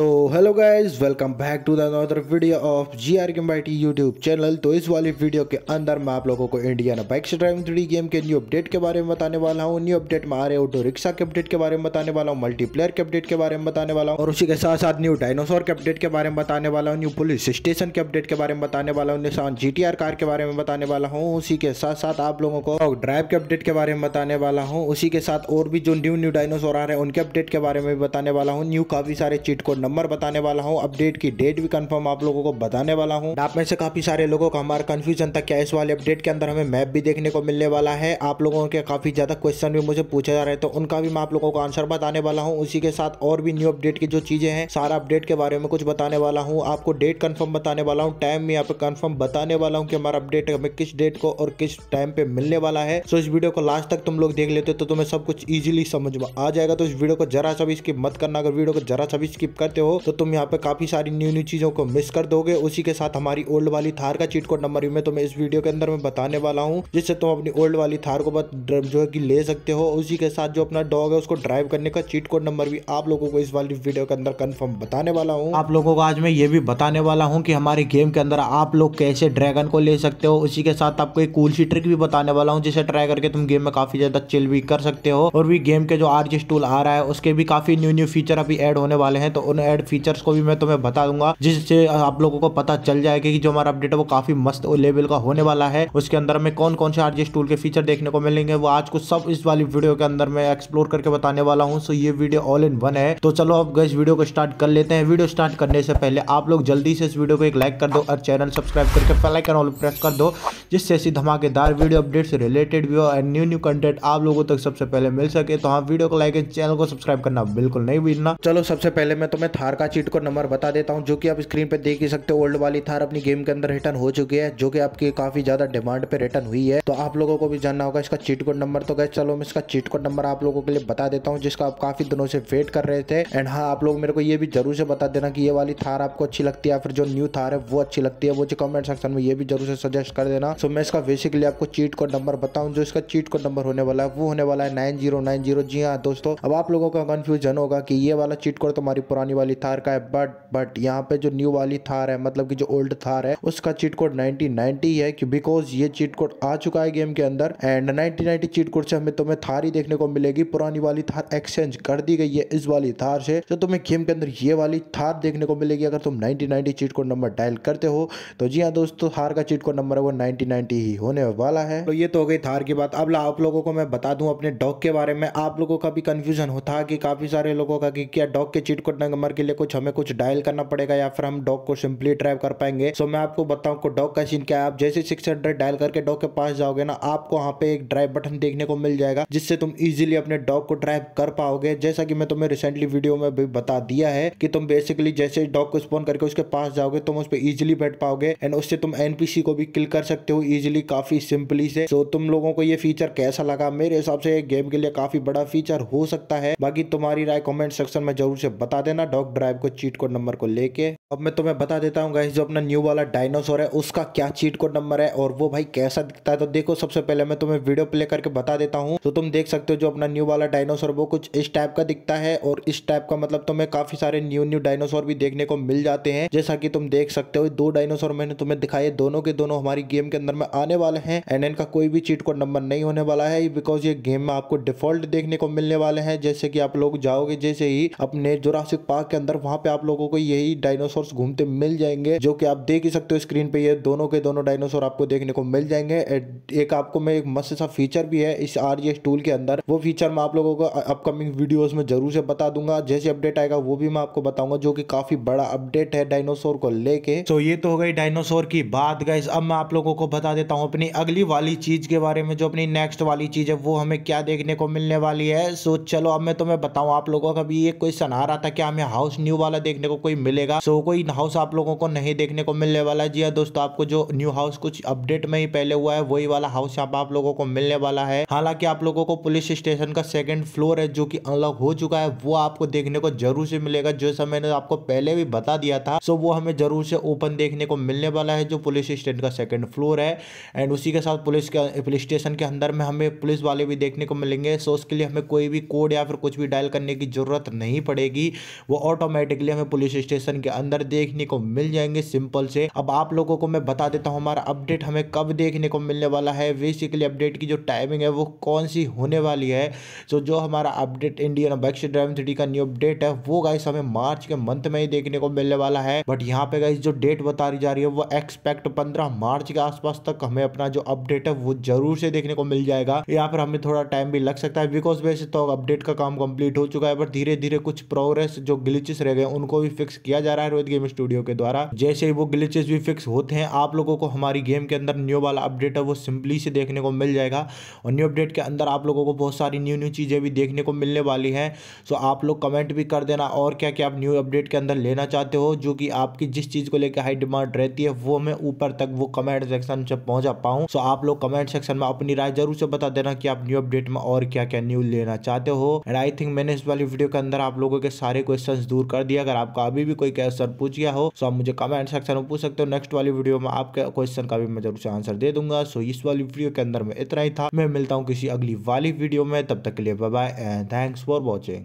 तो hello guys welcome back to the another video of G R game by YouTube channel तो इस वाली video के अंदर मैं आप लोगों को Indian bike driving three game के न्यू अपडेट के बारे में बताने वाला हूँ न्यू अपडेट में आ रहे ऑटो रिक्शा के अपडेट के बारे में बताने वाला हूँ मल्टीप्लेयर के अपडेट के बारे में बताने वाला हूँ और उसी के साथ साथ न्यू डायनासोर के अपडेट के बारे में बताने वाला हूँ न्यू पुलिस स्टेशन के अपडेट के बारे में बताने वाला हूँ निशान जी कार के बारे में बताने वाला हूँ उसी के साथ साथ आप लोगों को ड्राइव के अपडेट के बारे में बताने वाला हूँ उसी के साथ और भी जो न्यू न्यू डायनोसोर आ रहे हैं उनके अपडेट के बारे में बताने वाला हूँ न्यू काफी सारे चीट कोड नंबर बताने वाला हूँ अपडेट की डेट भी कंफर्म आप लोगों को बताने वाला हूँ आप में से काफी सारे लोगों का हमारा कन्फ्यूजन था क्या इस वाले अपडेट के अंदर हमें मैप भी देखने को मिलने वाला है आप लोगों के काफी ज्यादा क्वेश्चन भी मुझे पूछे जा रहे हैं तो उनका भी मैं आप लोगों को आंसर बताने वाला हूँ उसी के साथ और भी न्यू अपडेट की जो चीजें हैं सारा अपडेट के बारे में कुछ बताने वाला हूँ आपको डेट कन्फर्म बताने वाला हूँ टाइम भी यहाँ पे कन्फर्म बताने वाला हूँ की हमारा अपडेट हमें किस डेट को और किस टाइम पे मिलने वाला है सो इस वीडियो को लास्ट तक तुम लोग देख लेते हो तो तुम्हें सब कुछ ईजिली समझ में आ जाएगा तो इस वीडियो को जरा सा भी स्किप मत करना अगर वीडियो को जरा सा भी स्किप कर करते हो तो तुम यहाँ पे काफी सारी न्यू न्यू चीजों को मिस कर दोगे उसी के साथ हमारी ओल्ड वाली थार का चीट कोड नंबर भी मैं तुम्हें इस वीडियो के अंदर मैं बताने वाला हूँ जिससे तुम अपनी ओल्ड वाली थार को जो है कि ले सकते हो उसी के साथ जो अपना डॉग है उसको ड्राइव करने का चीट कोड नंबर भी आप लोगों को इस वाली वीडियो के अंदर कन्फर्म बताने वाला हूँ आप लोगों को आज मैं ये भी बताने वाला हूँ कि हमारे गेम के अंदर आप लोग कैसे ड्रैगन को ले सकते हो उसी के साथ आपको एक कूल सी ट्रिक भी बताने वाला हूँ जिसे ट्राई करके तुम गेम में काफी ज्यादा चिल भी कर सकते हो और भी गेम के जो आर्जिस टूल आ रहा है उसके भी काफी न्यू न्यू फीचर अभी एड होने वाले हैं तो उन ऐड फीचर्स को भी मैं तुम्हें बता दूंगा जिससे आप लोगों को पता चल जाएगा कि जो हमारा अपडेट है वो काफी मस्त लेवल का होने वाला है उसके अंदर में कौन कौन से आरजीएस टूल के फीचर देखने को मिलेंगे वो आज को सब इस वाली वीडियो के अंदर मैं एक्सप्लोर करके बताने वाला हूँ सो ये वीडियो ऑल इन वन है तो चलो अब इस वीडियो को स्टार्ट कर लेते हैं वीडियो स्टार्ट करने से पहले आप लोग जल्दी से इस वीडियो को एक लाइक कर दो और चैनल सब्सक्राइब करके बेलाइकन ऑल प्रेस कर दो जिससे ऐसी धमाकेदार वीडियो अपडेट से रिलेटेड भी एंड न्यू न्यू कंटेंट आप लोगों तक सबसे पहले मिल सके तो हाँ वीडियो को लाइक चैनल को सब्सक्राइब करना बिल्कुल नहीं भूलना चलो सबसे पहले मैं तुम्हें थार का चीट को नंबर बता देता हूँ जो कि आप स्क्रीन पर देख ही सकते हो ओल्ड वाली थार अपनी गेम के अंदर रिटर्न हो चुकी है जो कि आपकी काफी ज्यादा डिमांड पे रिटर्न हुई है तो आप लोगों को भी जानना होगा इसका चीट कोड नंबर तो गए चलो मैं इसका चीट कोड नंबर आप लोगों के लिए बता देता हूँ जिसका आप काफी दिनों से वेट कर रहे थे एंड हाँ आप लोग मेरे को ये भी जरूर से बता देना की ये वाली थार आपको अच्छी लगती है या फिर जो न्यू थार है वो अच्छी लगती है वो जो कमेंट सेक्शन में ये भी जरूर से सजेस्ट कर देना सो मैं इसका बेसिकली आपको चीट कोड नंबर बताऊँ जो इसका चीट कोड नंबर होने वाला है वो होने वाला है नाइन जी हाँ दोस्तों अब आप लोगों का कंफ्यूजन होगा कि ये वाला चीट कोड तुम्हारी पुरानी वाली वाली थार का है बट बट यहाँ पे जो न्यू वाली थार है मतलब कि जो ओल्ड थार है उसका चीट कोड 1990 है कि बिकॉज ये चीट कोड आ चुका है गेम के अंदर एंड 1990 चीट कोड से हमें तुम्हें थार ही देखने को मिलेगी पुरानी वाली थार एक्सचेंज कर दी गई है इस वाली थार से तो तुम्हें गेम के अंदर ये वाली थार देखने को मिलेगी अगर तुम ninety cheat code number dial करते हो तो जी हाँ दोस्तों थार का चीट कोड नंबर है वो नाइनटी ही होने वाला है तो ये तो हो गई थार की बात अब आप लोगों को मैं बता दूं अपने डॉग के बारे में आप लोगों का भी कंफ्यूजन होता है कि काफी सारे लोगों का कि क्या डॉग के चीट कोड नंबर नंबर के लिए कुछ हमें कुछ डायल करना पड़ेगा या फिर हम डॉग को सिंपली ड्राइव कर पाएंगे सो मैं आपको बताऊँ को डॉग का सीन क्या है आप जैसे सिक्स डायल करके डॉग के पास जाओगे ना आपको वहाँ पे एक ड्राइव बटन देखने को मिल जाएगा जिससे तुम इजिली अपने डॉग को ड्राइव कर पाओगे जैसा की मैं तुम्हें रिसेंटली वीडियो में भी बता दिया है की तुम बेसिकली जैसे डॉग को स्पोन करके उसके पास जाओगे तुम उस पर इजिली बैठ पाओगे एंड उससे तुम एनपीसी को भी किल कर सकते हो इजिली काफी सिंपली से तो तुम लोगों को ये फीचर कैसा लगा मेरे हिसाब से गेम के लिए काफी बड़ा फीचर हो सकता है बाकी तुम्हारी राय कमेंट सेक्शन में जरूर से बता देना डॉक ड्राइव को चीट कोड नंबर को लेके अब मैं तुम्हें बता देता हूँ गाइस जो अपना न्यू वाला डायनासोर है उसका क्या चीट कोड नंबर है और वो भाई कैसा दिखता है तो देखो सबसे पहले मैं तुम्हें वीडियो प्ले करके बता देता हूँ तो तुम देख सकते हो जो अपना न्यू वाला डायनासोर वो कुछ इस टाइप का दिखता है और इस टाइप का मतलब तुम्हें काफी सारे न्यू न्यू डायनासोर भी देखने को मिल जाते हैं जैसा की तुम देख सकते हो दो डायनासोर मैंने तुम्हें दिखाई दोनों के दोनों हमारी गेम के अंदर में आने वाले हैं एंड इनका कोई भी चीट कोड नंबर नहीं होने वाला है बिकॉज ये गेम में आपको डिफॉल्ट देखने को मिलने वाले हैं जैसे कि आप लोग जाओगे जैसे ही अपने जोरासिक पार्क के अंदर वहां पे आप लोगों को यही डायनासोर डायनासोर घूमते मिल जाएंगे जो कि आप देख ही सकते हो स्क्रीन पे ये दोनों के दोनों डायनासोर आपको देखने को मिल जाएंगे एक आपको मैं एक मस्त सा फीचर भी है इस आर जी टूल के अंदर वो फीचर मैं आप लोगों को अपकमिंग वीडियोस में जरूर से बता दूंगा जैसे अपडेट आएगा वो भी मैं आपको बताऊंगा जो कि काफी बड़ा अपडेट है डायनासोर को लेके तो ये तो हो गई डायनासोर की बात गाइज अब मैं आप लोगों को बता देता हूँ अपनी अगली वाली चीज के बारे में जो अपनी नेक्स्ट वाली चीज है वो हमें क्या देखने को मिलने वाली है सो चलो अब मैं तुम्हें बताऊँ आप लोगों का भी ये क्वेश्चन आ रहा था कि हमें हाउस न्यू वाला देखने को कोई मिलेगा सो कोई हाउस आप लोगों को नहीं देखने को मिलने वाला है जी हाँ दोस्तों आपको जो न्यू हाउस कुछ अपडेट में ही पहले हुआ है वही वाला हाउस यहाँ आप लोगों को मिलने वाला है हालांकि आप लोगों को पुलिस स्टेशन का सेकेंड फ्लोर है जो की अनलॉक हो चुका है वो आपको देखने को जरूर से मिलेगा जो मैंने आपको पहले भी बता दिया था सो वो हमें जरूर से ओपन देखने को मिलने वाला है जो पुलिस स्टेशन का सेकेंड फ्लोर है एंड उसी के साथ पुलिस के पुलिस स्टेशन के अंदर में हमें पुलिस वाले भी देखने को मिलेंगे सो उसके लिए हमें कोई भी कोड या फिर कुछ भी डायल करने की जरूरत नहीं पड़ेगी वो ऑटोमेटिकली हमें पुलिस स्टेशन के अंदर अंदर देखने को मिल जाएंगे सिंपल से अब आप लोगों को मैं बता देता हूँ हमारा अपडेट हमें कब देखने को मिलने वाला है बेसिकली अपडेट की जो टाइमिंग है वो कौन सी होने वाली है तो जो हमारा update Indian bikes drive three का न्यू अपडेट है वो गाइस हमें मार्च के मंथ में ही देखने को मिलने वाला है बट यहाँ पे गाइस जो डेट बता जा रही है वो एक्सपेक्ट पंद्रह मार्च के आसपास तक हमें अपना जो अपडेट है वो जरूर से देखने को मिल जाएगा यहाँ पर हमें थोड़ा टाइम भी लग सकता है बिकॉज वैसे तो अपडेट का काम कंप्लीट हो चुका है बट धीरे धीरे कुछ प्रोग्रेस जो ग्लिचेस रह गए उनको भी फिक्स किया जा रहा है मोहम्मद गेम स्टूडियो के द्वारा जैसे ही वो ग्लिचेस भी फिक्स होते हैं आप लोगों को हमारी गेम के अंदर न्यू वाला अपडेट है वो सिंपली से देखने को मिल जाएगा और न्यू अपडेट के अंदर आप लोगों को बहुत सारी न्यू न्यू चीज़ें भी देखने को मिलने वाली हैं सो आप लोग कमेंट भी कर देना और क्या क्या आप न्यू अपडेट के अंदर लेना चाहते हो जो कि आपकी जिस चीज़ को लेकर हाई डिमांड रहती है वो मैं ऊपर तक वो कमेंट सेक्शन से पहुँचा पाऊँ सो आप लोग कमेंट सेक्शन में अपनी राय जरूर से बता देना कि आप न्यू अपडेट में और क्या क्या न्यू लेना चाहते हो एंड आई थिंक मैंने इस वाली वीडियो के अंदर आप लोगों के सारे क्वेश्चन दूर कर दिया अगर आपका अभी भी कोई क्वेश्चन पूछ गया हो सो तो आप मुझे कमेंट सेक्शन में पूछ सकते हो नेक्स्ट वाली वीडियो में आपके क्वेश्चन का भी मैं जरूर से आंसर दे दूंगा सो इस वाली वीडियो के अंदर में इतना ही था मैं मिलता हूँ किसी अगली वाली वीडियो में तब तक के लिए bye bye and thanks for watching